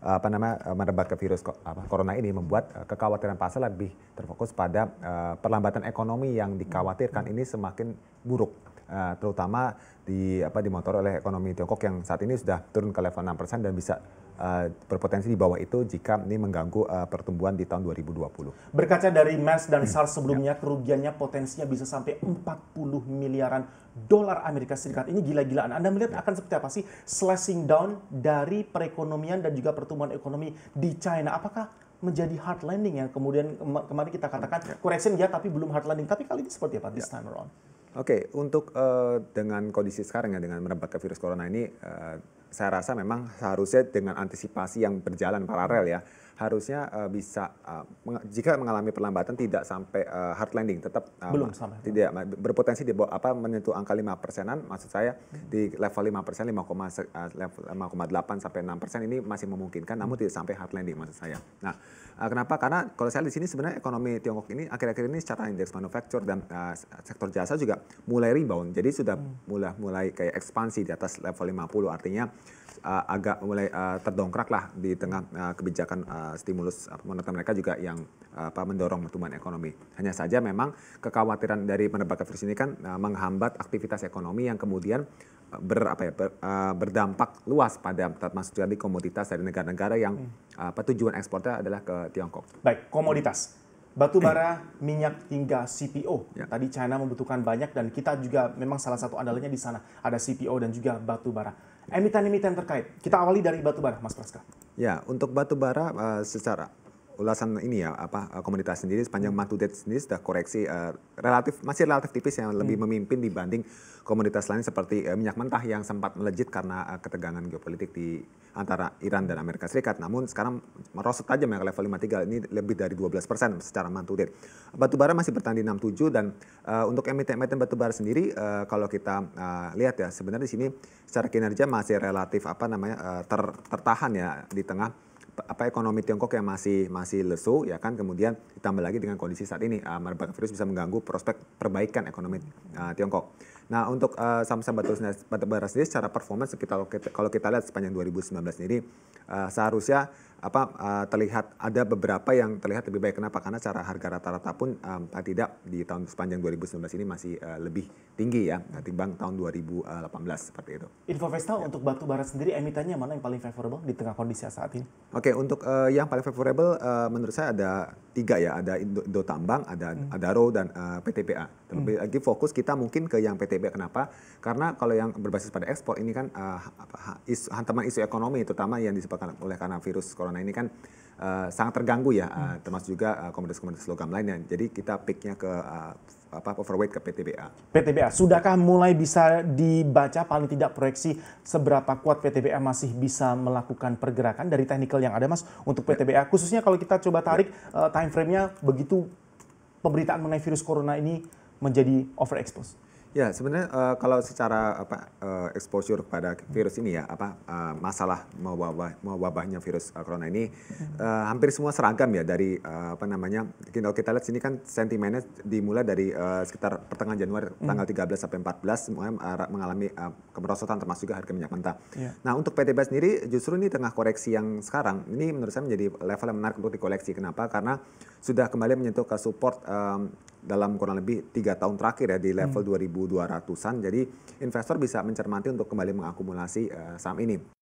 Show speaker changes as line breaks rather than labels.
Eh, apa namanya eh, merebak ke virus apa, corona ini membuat eh, kekhawatiran pasar lebih terfokus pada uh, perlambatan ekonomi yang dikhawatirkan ini semakin buruk uh, terutama di apa dimotor oleh ekonomi Tiongkok yang saat ini sudah turun ke level 6% dan bisa Eh, berpotensi di bawah itu jika ini mengganggu uh, pertumbuhan di tahun 2020. Berkaca dari MERS
dan hmm, SARS sebelumnya, ya. kerugiannya potensinya bisa sampai 40 miliaran dolar Amerika Serikat. Ini gila-gilaan. Anda melihat ya. akan seperti apa sih slashing down dari perekonomian dan juga pertumbuhan ekonomi di China? Apakah menjadi hard landing yang kemudian kemarin kita katakan ya. correction ya tapi belum hard landing tapi kali ini seperti apa this time around?
Oke, okay, untuk uh, dengan kondisi sekarang ya dengan merebaknya virus corona ini uh, saya rasa memang seharusnya dengan antisipasi yang berjalan paralel ya harusnya uh, bisa uh, eh, meng jika mengalami perlambatan tidak sampai uh, hard landing tetap uh, belum sampai tidak berpotensi di apa menyentuh angka lima persenan maksud saya hmm. di level lima persen lima koma delapan sampai enam persen ini masih memungkinkan namun hmm. tidak sampai hard landing maksud saya. Nah uh, kenapa karena kalau saya di sini sebenarnya ekonomi Tiongkok ini akhir-akhir ini secara indeks manufaktur dan uh, sektor jasa juga mulai rebound jadi sudah hmm. mulai mulai kayak ekspansi di atas level lima puluh artinya uh, agak mulai uh, terdongkrak lah di tengah uh, kebijakan uh, stimulus moneter mereka juga yang uh, apa mendorong pertumbuhan ekonomi. Hanya saja memang kekhawatiran dari penerbang virus ini kan uh, menghambat aktivitas ekonomi yang kemudian uh, ber apa ya ber, uh, berdampak luas pada termasuk di komoditas dari negara-negara yang hmm. apa uh, tujuan ekspornya adalah ke Tiongkok. Baik, komoditas.
batu hmm. bara, minyak hingga CPO. Ya. Tadi China membutuhkan banyak dan kita juga memang salah satu andalannya di sana ada CPO dan juga batu bara emiten-emiten terkait. Kita awali dari batu bara, Mas Praska.
Ya, untuk batubara uh, eh, secara ulasan ini ya apa eh, komunitas sendiri sepanjang hmm. Matudet sendiri sudah koreksi uh, relatif masih relatif tipis yang lebih hmm. memimpin dibanding komunitas lain seperti uh, minyak mentah yang sempat melejit karena uh, ketegangan geopolitik di antara Iran dan Amerika Serikat. Namun sekarang merosot tajam ya ke level 53 ini lebih dari 12 persen secara Matudet. Batubara masih bertahan di 67 dan uh, untuk emiten-emiten batubara sendiri uh, kalau kita uh, lihat ya sebenarnya di sini secara kinerja masih relatif apa namanya uh, ter, tertahan ya di tengah apa ekonomi Tiongkok yang masih masih lesu ya kan kemudian ditambah lagi dengan kondisi saat ini uh, merebaknya virus bisa mengganggu prospek perbaikan ekonomi uh, Tiongkok. Nah, untuk uh, saham-saham batu bara sendiri secara performance kita kalau kita lihat sepanjang 2019 sendiri uh, seharusnya apa uh, terlihat ada beberapa yang terlihat lebih baik kenapa karena cara harga rata-rata pun um, tidak di tahun sepanjang 2019 ini masih uh, lebih tinggi ya ketimbang tahun 2018 seperti itu.
Vesta ya. untuk batu bara sendiri emitenya mana yang paling favorable di tengah kondisi saat ini?
Oke, okay, untuk uh, yang paling favorable uh, menurut saya ada tiga ya, ada Indo, Indo Tambang, ada hmm. Adaro dan uh, PTPA. Terlebih hmm. lagi fokus kita mungkin ke yang PTPA kenapa? Karena kalau yang berbasis pada ekspor ini kan uh, isu, hantaman isu ekonomi terutama yang disebabkan oleh karena virus corona corona ini kan uh, sangat terganggu ya, uh, termasuk juga eh, komoditas-komoditas logam lainnya. Jadi kita picknya ke uh, apa overweight ke PTBA.
PTBA sudahkah mulai bisa dibaca paling tidak proyeksi seberapa kuat PTBA masih bisa melakukan pergerakan dari teknikal yang ada Mas untuk PTBA ya. khususnya kalau kita coba tarik uh, time frame-nya begitu pemberitaan mengenai virus corona ini menjadi overexposed.
Ya sebenarnya uh, kalau secara apa uh, exposure pada virus ini ya apa uh, masalah mau wabah wabahnya virus uh, corona ini uh, hampir semua seragam ya dari uh, apa namanya kalau kita lihat sini kan sentimennya dimulai dari uh, sekitar pertengahan Januari hmm. tanggal 13 sampai 14 semuanya mengalami uh, kemerosotan termasuk juga harga minyak mentah. Yeah. Nah untuk PTB sendiri justru ini tengah koreksi yang sekarang ini menurut saya menjadi level yang menarik untuk dikoleksi. Kenapa? Karena sudah kembali menyentuh ke support um, dalam kurang lebih tiga tahun terakhir ya di level hmm. 2000 1.200-an. Jadi investor
bisa mencermati untuk kembali mengakumulasi uh, saham ini.